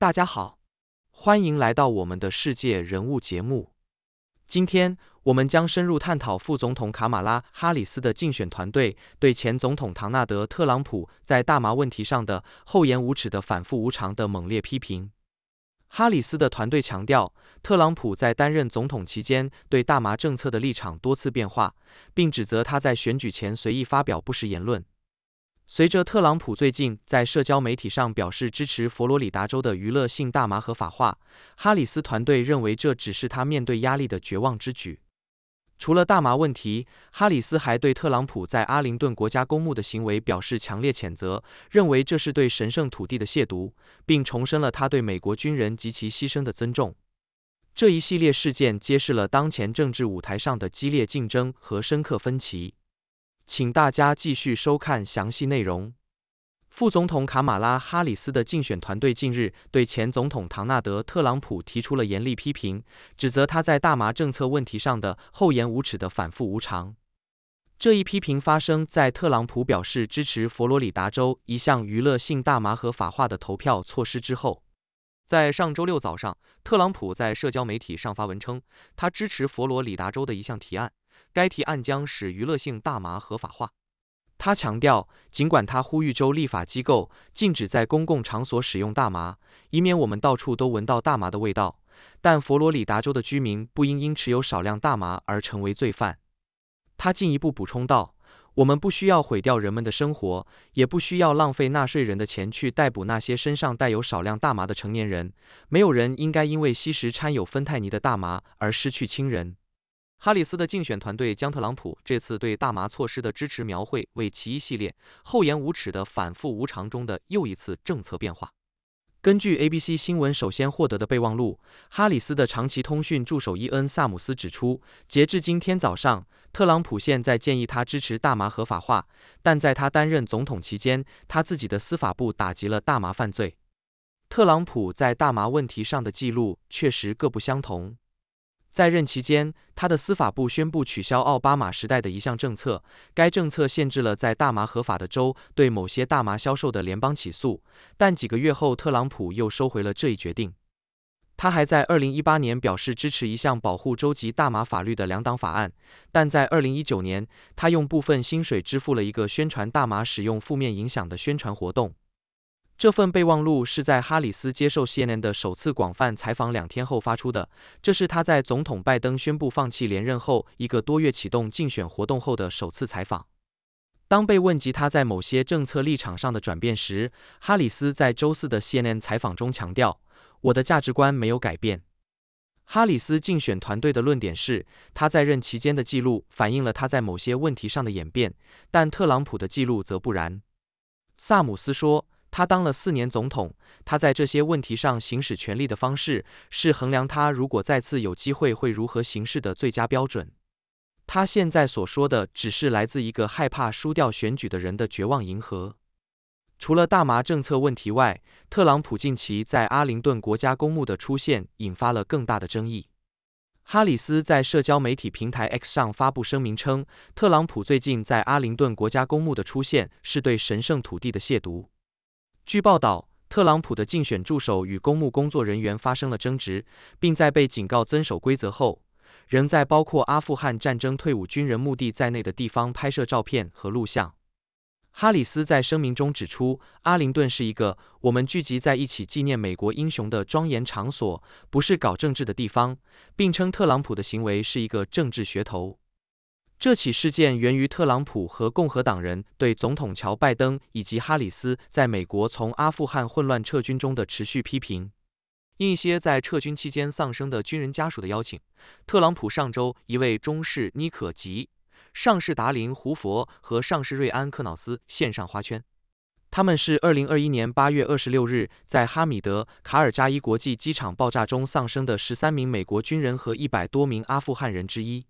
大家好，欢迎来到我们的世界人物节目。今天，我们将深入探讨副总统卡马拉·哈里斯的竞选团队对前总统唐纳德·特朗普在大麻问题上的厚颜无耻的反复无常的猛烈批评。哈里斯的团队强调，特朗普在担任总统期间对大麻政策的立场多次变化，并指责他在选举前随意发表不实言论。随着特朗普最近在社交媒体上表示支持佛罗里达州的娱乐性大麻合法化，哈里斯团队认为这只是他面对压力的绝望之举。除了大麻问题，哈里斯还对特朗普在阿灵顿国家公墓的行为表示强烈谴责，认为这是对神圣土地的亵渎，并重申了他对美国军人及其牺牲的尊重。这一系列事件揭示了当前政治舞台上的激烈竞争和深刻分歧。请大家继续收看详细内容。副总统卡马拉哈里斯的竞选团队近日对前总统唐纳德特朗普提出了严厉批评，指责他在大麻政策问题上的厚颜无耻的反复无常。这一批评发生在特朗普表示支持佛罗里达州一项娱乐性大麻合法化的投票措施之后。在上周六早上，特朗普在社交媒体上发文称，他支持佛罗里达州的一项提案，该提案将使娱乐性大麻合法化。他强调，尽管他呼吁州立法机构禁止在公共场所使用大麻，以免我们到处都闻到大麻的味道，但佛罗里达州的居民不应因持有少量大麻而成为罪犯。他进一步补充道。我们不需要毁掉人们的生活，也不需要浪费纳税人的钱去逮捕那些身上带有少量大麻的成年人。没有人应该因为吸食掺有芬太尼的大麻而失去亲人。哈里斯的竞选团队将特朗普这次对大麻措施的支持描绘为其一系列厚颜无耻的反复无常中的又一次政策变化。根据 ABC 新闻首先获得的备忘录，哈里斯的长期通讯助手伊恩·萨姆斯指出，截至今天早上，特朗普现在建议他支持大麻合法化，但在他担任总统期间，他自己的司法部打击了大麻犯罪。特朗普在大麻问题上的记录确实各不相同。在任期间，他的司法部宣布取消奥巴马时代的一项政策，该政策限制了在大麻合法的州对某些大麻销售的联邦起诉。但几个月后，特朗普又收回了这一决定。他还在2018年表示支持一项保护州级大麻法律的两党法案，但在2019年，他用部分薪水支付了一个宣传大麻使用负面影响的宣传活动。这份备忘录是在哈里斯接受 CNN 的首次广泛采访两天后发出的。这是他在总统拜登宣布放弃连任后一个多月启动竞选活动后的首次采访。当被问及他在某些政策立场上的转变时，哈里斯在周四的 CNN 采访中强调：“我的价值观没有改变。”哈里斯竞选团队的论点是，他在任期间的记录反映了他在某些问题上的演变，但特朗普的记录则不然。萨姆斯说。他当了四年总统，他在这些问题上行使权力的方式是衡量他如果再次有机会会如何行事的最佳标准。他现在所说的只是来自一个害怕输掉选举的人的绝望迎合。除了大麻政策问题外，特朗普近期在阿灵顿国家公墓的出现引发了更大的争议。哈里斯在社交媒体平台 X 上发布声明称，特朗普最近在阿灵顿国家公墓的出现是对神圣土地的亵渎。据报道，特朗普的竞选助手与公墓工作人员发生了争执，并在被警告遵守规则后，仍在包括阿富汗战争退伍军人墓地在内的地方拍摄照片和录像。哈里斯在声明中指出，阿灵顿是一个我们聚集在一起纪念美国英雄的庄严场所，不是搞政治的地方，并称特朗普的行为是一个政治噱头。这起事件源于特朗普和共和党人对总统乔·拜登以及哈里斯在美国从阿富汗混乱撤军中的持续批评。应一些在撤军期间丧生的军人家属的邀请，特朗普上周一位中士妮可吉、上士达林·胡佛和上士瑞安·克瑙斯献上花圈。他们是2021年8月26日在哈米德·卡尔扎伊国际机场爆炸中丧生的13名美国军人和100多名阿富汗人之一。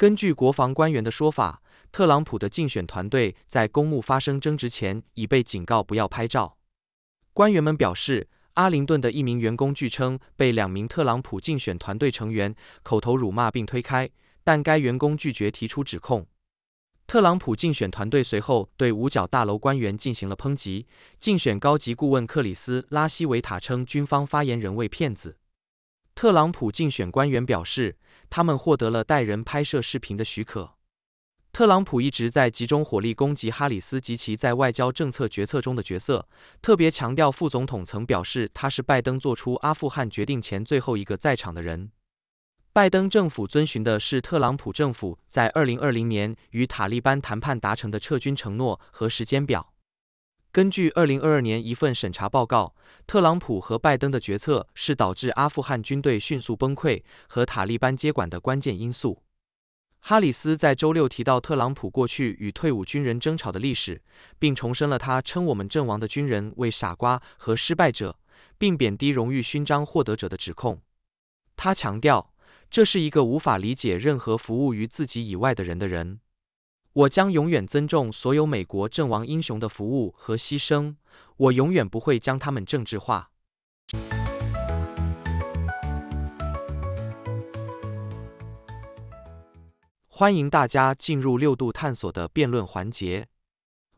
根据国防官员的说法，特朗普的竞选团队在公墓发生争执前已被警告不要拍照。官员们表示，阿灵顿的一名员工据称被两名特朗普竞选团队成员口头辱骂并推开，但该员工拒绝提出指控。特朗普竞选团队随后对五角大楼官员进行了抨击。竞选高级顾问克里斯·拉西维塔称，军方发言人为骗子。特朗普竞选官员表示，他们获得了带人拍摄视频的许可。特朗普一直在集中火力攻击哈里斯及其在外交政策决策中的角色，特别强调副总统曾表示他是拜登做出阿富汗决定前最后一个在场的人。拜登政府遵循的是特朗普政府在二零二零年与塔利班谈判达成的撤军承诺和时间表。根据二零二二年一份审查报告，特朗普和拜登的决策是导致阿富汗军队迅速崩溃和塔利班接管的关键因素。哈里斯在周六提到特朗普过去与退伍军人争吵的历史，并重申了他称我们阵亡的军人为“傻瓜”和“失败者”，并贬低荣誉勋章获得者的指控。他强调，这是一个无法理解任何服务于自己以外的人的人。我将永远尊重所有美国阵亡英雄的服务和牺牲，我永远不会将他们政治化。欢迎大家进入六度探索的辩论环节，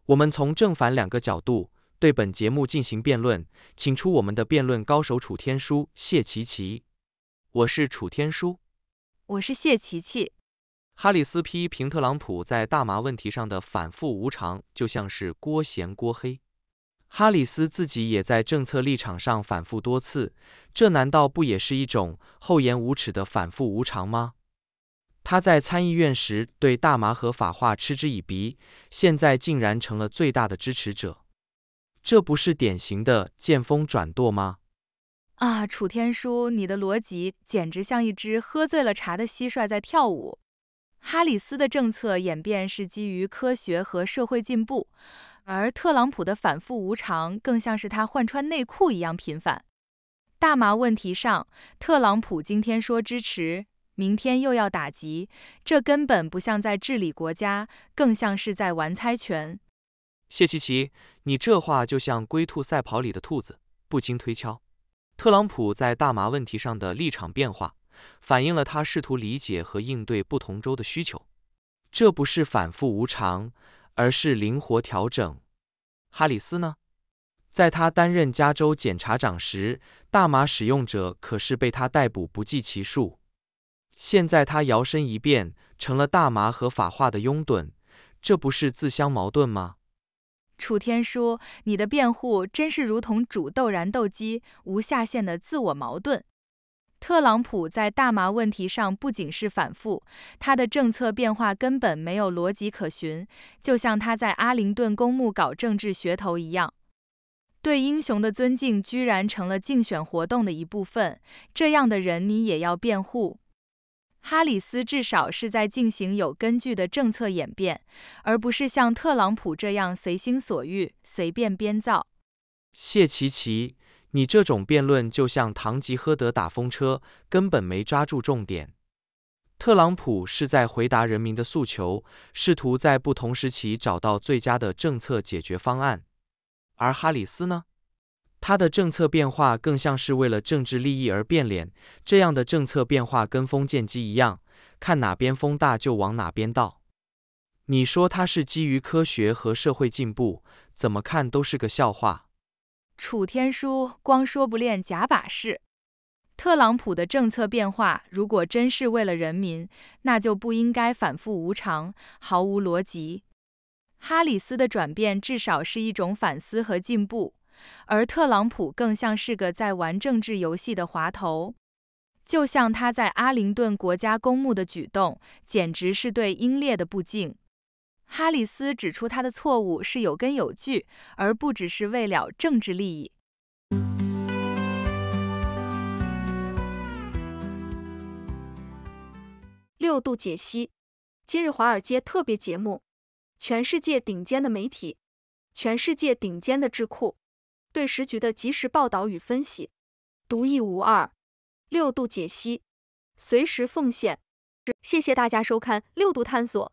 我们从正反两个角度对本节目进行辩论，请出我们的辩论高手楚天舒、谢琪琪。我是楚天舒，我是谢琪琪。哈里斯批评特朗普在大麻问题上的反复无常，就像是锅咸锅黑。哈里斯自己也在政策立场上反复多次，这难道不也是一种厚颜无耻的反复无常吗？他在参议院时对大麻合法化嗤之以鼻，现在竟然成了最大的支持者，这不是典型的见风转舵吗？啊，楚天舒，你的逻辑简直像一只喝醉了茶的蟋蟀在跳舞。哈里斯的政策演变是基于科学和社会进步，而特朗普的反复无常更像是他换穿内裤一样频繁。大麻问题上，特朗普今天说支持，明天又要打击，这根本不像在治理国家，更像是在玩猜拳。谢琪琪，你这话就像龟兔赛跑里的兔子，不经推敲。特朗普在大麻问题上的立场变化。反映了他试图理解和应对不同州的需求，这不是反复无常，而是灵活调整。哈里斯呢？在他担任加州检察长时，大麻使用者可是被他逮捕不计其数。现在他摇身一变成了大麻合法化的拥趸，这不是自相矛盾吗？楚天舒，你的辩护真是如同煮豆燃豆机，无下限的自我矛盾。特朗普在大麻问题上不仅是反复，他的政策变化根本没有逻辑可循，就像他在阿灵顿公墓搞政治噱头一样。对英雄的尊敬居然成了竞选活动的一部分，这样的人你也要辩护？哈里斯至少是在进行有根据的政策演变，而不是像特朗普这样随心所欲、随便编造。谢奇奇。你这种辩论就像堂吉诃德打风车，根本没抓住重点。特朗普是在回答人民的诉求，试图在不同时期找到最佳的政策解决方案。而哈里斯呢？他的政策变化更像是为了政治利益而变脸。这样的政策变化跟风见机一样，看哪边风大就往哪边倒。你说他是基于科学和社会进步，怎么看都是个笑话。楚天舒光说不练假把式。特朗普的政策变化，如果真是为了人民，那就不应该反复无常、毫无逻辑。哈里斯的转变至少是一种反思和进步，而特朗普更像是个在玩政治游戏的滑头。就像他在阿灵顿国家公墓的举动，简直是对英烈的不敬。哈里斯指出他的错误是有根有据，而不只是为了政治利益。六度解析，今日华尔街特别节目，全世界顶尖的媒体，全世界顶尖的智库对时局的及时报道与分析，独一无二。六度解析，随时奉献。谢谢大家收看六度探索。